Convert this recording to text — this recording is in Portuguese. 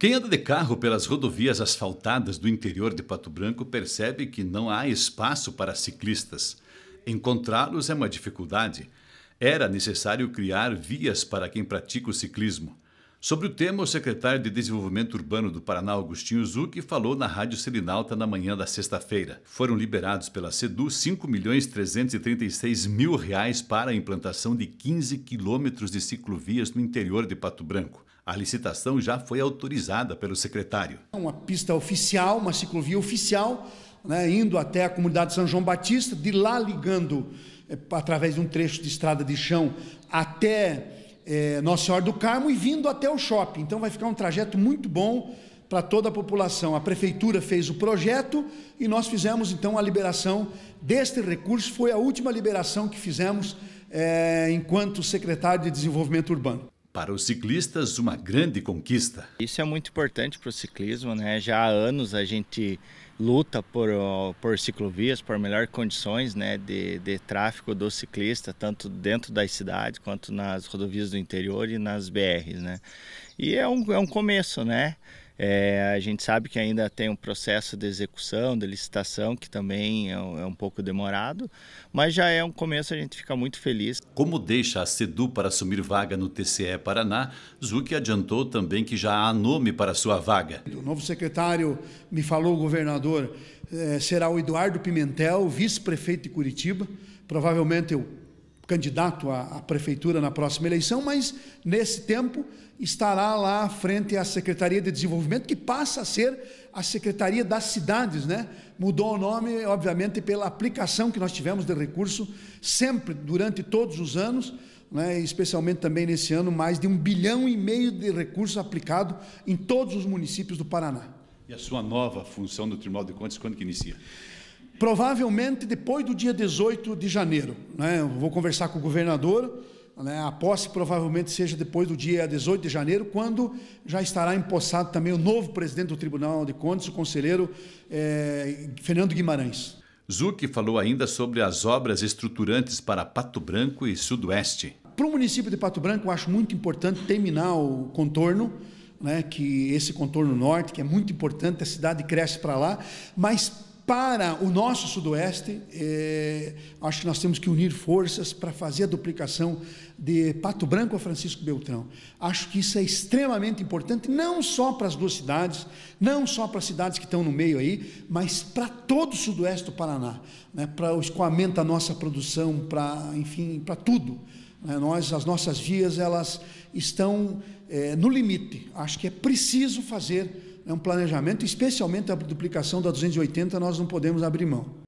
Quem anda de carro pelas rodovias asfaltadas do interior de Pato Branco percebe que não há espaço para ciclistas. Encontrá-los é uma dificuldade. Era necessário criar vias para quem pratica o ciclismo. Sobre o tema, o secretário de Desenvolvimento Urbano do Paraná, Agostinho Zucchi, falou na Rádio Selinalta na manhã da sexta-feira. Foram liberados pela SEDU R$ 5.336.000 para a implantação de 15 quilômetros de ciclovias no interior de Pato Branco. A licitação já foi autorizada pelo secretário. Uma pista oficial, uma ciclovia oficial, né, indo até a comunidade São João Batista, de lá ligando, eh, através de um trecho de estrada de chão, até é, Nossa Senhora do Carmo e vindo até o shopping. Então vai ficar um trajeto muito bom para toda a população. A prefeitura fez o projeto e nós fizemos então a liberação deste recurso. Foi a última liberação que fizemos é, enquanto secretário de Desenvolvimento Urbano. Para os ciclistas, uma grande conquista. Isso é muito importante para o ciclismo, né? Já há anos a gente luta por, por ciclovias, por melhores condições né, de, de tráfego do ciclista, tanto dentro das cidades quanto nas rodovias do interior e nas BRs. Né? E é um, é um começo, né? É, a gente sabe que ainda tem um processo de execução, de licitação, que também é um, é um, pouco demorado, mas já é um começo, a gente fica muito feliz. Como deixa a CEDU para assumir vaga no TCE Paraná, Zuc adiantou também que já há nome para sua vaga. O novo secretário, me falou o governador, é, será o Eduardo Pimentel, vice-prefeito de Curitiba, provavelmente o candidato à, à, prefeitura na próxima eleição, mas nesse tempo estará lá à frente à Secretaria de Desenvolvimento, que passa a ser a Secretaria das Cidades, né? Mudou o nome, obviamente, pela aplicação que nós tivemos de recurso sempre, durante todos os anos, né? especialmente também nesse ano, mais de um bilhão e meio de recursos aplicado em todos os municípios do Paraná. E a sua nova função no Tribunal de Contas, quando que inicia? provavelmente depois do dia 18 de janeiro. Né? Vou conversar com o governador. Né? A posse provavelmente seja depois do dia 18 de janeiro, quando já estará empossado também o novo presidente do Tribunal de Contas, o conselheiro eh, Fernando Guimarães. Zuc falou ainda sobre as obras estruturantes para Pato Branco e Sudoeste. Para o município de Pato Branco, eu acho muito importante terminar o contorno. Né, que esse contorno norte, que é muito importante, a cidade cresce para lá, mas para o nosso Sudoeste, é, acho que nós temos que unir forças para fazer a duplicação de Pato Branco a Francisco Beltrão. Acho que isso é extremamente importante, não só para as duas cidades, não só para as cidades que estão no meio aí, mas para todo o Sudoeste do Paraná, né, para o escoamento da nossa produção, para, enfim, para tudo. Né, nós, as nossas vias, elas estão é, no limite. Acho que é preciso fazer é um planejamento, especialmente a duplicação da 280, nós não podemos abrir mão.